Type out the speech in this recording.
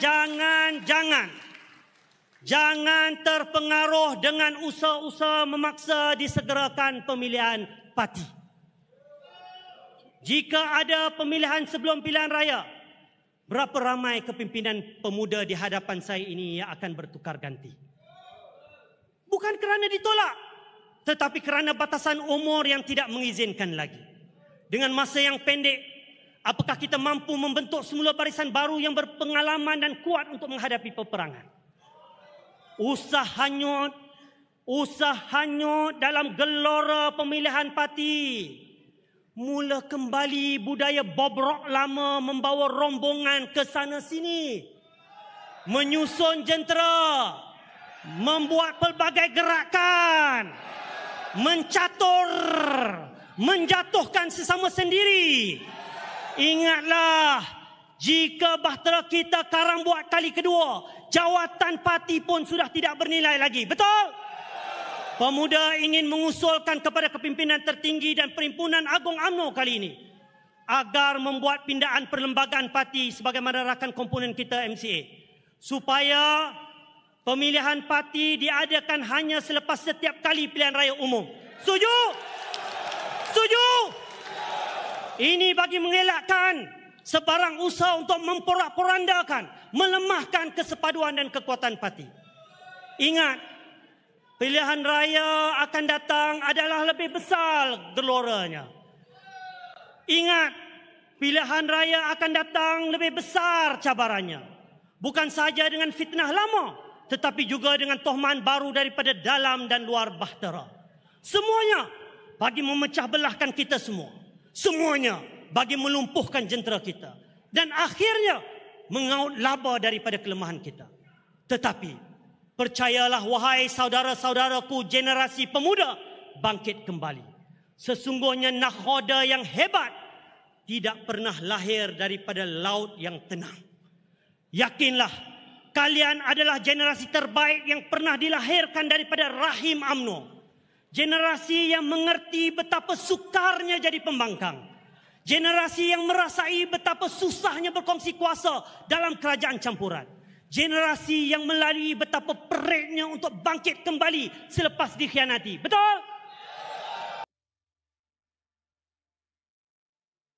jangan jangan jangan terpengaruh dengan usaha-usaha memaksa disegerakan pemilihan parti. Jika ada pemilihan sebelum pilihan raya, berapa ramai kepimpinan pemuda di hadapan saya ini yang akan bertukar ganti? Bukan kerana ditolak, tetapi kerana batasan umur yang tidak mengizinkan lagi. Dengan masa yang pendek, Apakah kita mampu membentuk semula barisan baru yang berpengalaman dan kuat untuk menghadapi peperangan? Usah hanyut, usah hanyut dalam gelora pemilihan parti. Mula kembali budaya bobrok lama membawa rombongan ke sana sini. Menyusun jentera, membuat pelbagai gerakan, mencatur, menjatuhkan sesama sendiri. Menjatuhkan sesama sendiri ingatlah jika bahtera kita karang buat kali kedua, jawatan parti pun sudah tidak bernilai lagi. Betul? Pemuda ingin mengusulkan kepada kepimpinan tertinggi dan perimpunan Agong amno kali ini agar membuat pindaan perlembagaan parti sebagaimana rakan komponen kita MCA supaya pemilihan parti diadakan hanya selepas setiap kali pilihan raya umum. Setuju? Setuju? Ini bagi mengelakkan sebarang usaha untuk memporak-porandakan, melemahkan kesepaduan dan kekuatan parti. Ingat, pilihan raya akan datang adalah lebih besar geloranya. Ingat, pilihan raya akan datang lebih besar cabarannya. Bukan saja dengan fitnah lama, tetapi juga dengan tohman baru daripada dalam dan luar bahtera. Semuanya bagi memecah belahkan kita semua semuanya bagi melumpuhkan jentera kita dan akhirnya mengaut laba daripada kelemahan kita. Tetapi percayalah wahai saudara-saudaraku generasi pemuda bangkit kembali. Sesungguhnya nahoda yang hebat tidak pernah lahir daripada laut yang tenang. Yakinlah kalian adalah generasi terbaik yang pernah dilahirkan daripada rahim Amno. Generasi yang mengerti betapa sukarnya jadi pembangkang. Generasi yang merasai betapa susahnya berkongsi kuasa dalam kerajaan campuran. Generasi yang melalui betapa periknya untuk bangkit kembali selepas dikhianati. Betul? Betul?